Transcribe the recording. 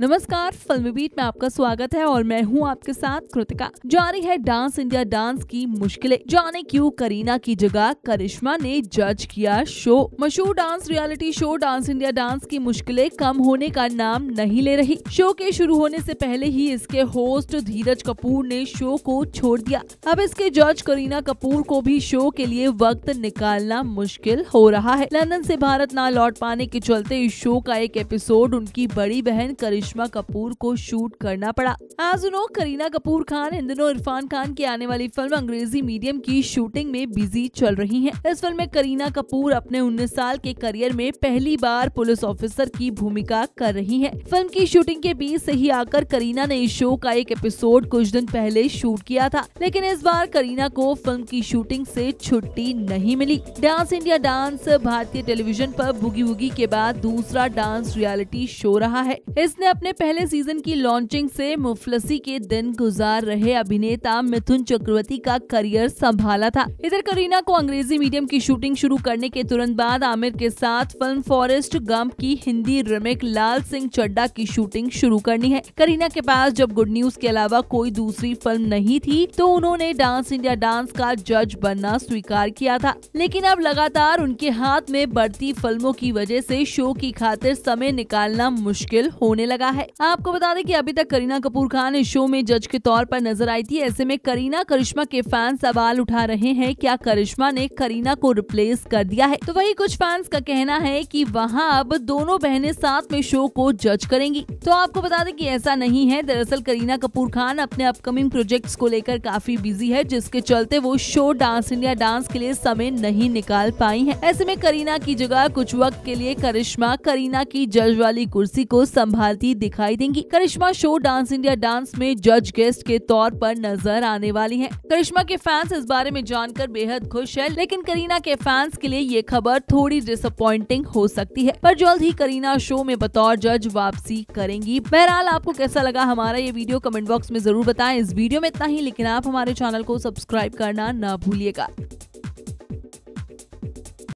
नमस्कार फिल्मी बीट में आपका स्वागत है और मैं हूं आपके साथ कृतिका जारी है डांस इंडिया डांस की मुश्किलें जाने क्यों करीना की जगह करिश्मा ने जज किया शो मशहूर dance reality show dance India dance की मुश्किलें कम होने का नाम नहीं ले रही शो के शुरू होने से पहले ही इसके होस्ट धीरज कपूर ने शो को छोड़ दिया अब इसके जज करीना कपूर को भी शो के लिए वक्त निकालना मुश्किल हो रहा है लंदन से भारत न लौट पाने के चलते इस शो का एक एपिसोड उनकी बड़ी बहन करिश्मा करिश्मा कपूर को शूट करना पड़ा आज हाँ, नो करीना कपूर खान इन दिनों इरफान खान की आने वाली फिल्म अंग्रेजी मीडियम की शूटिंग में बिजी चल रही है इस फिल्म में करीना कपूर अपने उन्नीस साल के करियर में पहली बार पुलिस ऑफिसर की भूमिका कर रही है फिल्म की शूटिंग के बीच से ही आकर करीना ने इस शो का एक एपिसोड कुछ दिन पहले शूट किया था लेकिन इस बार करीना को फिल्म की शूटिंग से छुट्टी नहीं मिली डांस इंडिया डांस भारतीय टेलीविजन पर बुगी बुगी के बाद दूसरा डांस रियलिटी शो रहा है इसने अपने पहले सीजन की लॉन्चिंग से मुफलसी के दिन गुजार रहे अभिनेता मिथुन चक्रवर्ती का करियर संभाला था इधर करीना को अंग्रेजी मीडियम की शूटिंग शुरू करने के तुरंत बाद आमिर के साथ फिल्म फॉरेस्ट गम की हिंदी रिमेक लाल सिंह चड्डा की शूटिंग शुरू करनी है करीना के पास जब गुड न्यूज के अलावा कोई दूसरी फिल्म नहीं थी तो उन्होंने डांस इंडिया डांस का जज बनना स्वीकार किया था लेकिन अब लगातार उनके हाथ में बढ़ती फिल्मों की वजह से शो की खातिर समय निकालना मुश्किल होने लगा लगा है आपको बता दें कि अभी तक करीना कपूर खान इस शो में जज के तौर पर नजर आई थी ऐसे में करीना करिश्मा के फैन सवाल उठा रहे हैं क्या करिश्मा ने करीना को रिप्लेस कर दिया है तो वही कुछ फैंस का कहना है कि वहाँ अब दोनों बहनें साथ में शो को जज करेंगी तो आपको बता दें कि ऐसा नहीं है दरअसल करीना कपूर खान अपने अपकमिंग प्रोजेक्ट को लेकर काफी बिजी है जिसके चलते वो शो डांस इंडिया डांस के लिए समय नहीं निकाल पाई है ऐसे में करीना की जगह कुछ वक्त के लिए करिश्मा करीना की जज वाली कुर्सी को संभालती दिखाई देंगी Karisma show dance India dance में जज गेस्ट के तौर पर नजर आने वाली है करिश्मा के फैंस इस बारे में जानकर बेहद खुश है लेकिन करीना के फैंस के लिए ये खबर थोड़ी डिसअपॉइंटिंग हो सकती है पर जल्द ही करीना शो में बतौर जज वापसी करेंगी बहरहाल आपको कैसा लगा हमारा ये वीडियो कमेंट बॉक्स में जरूर बताएं इस वीडियो में इतना ही लेकिन आप हमारे चैनल को सब्सक्राइब करना न भूलिएगा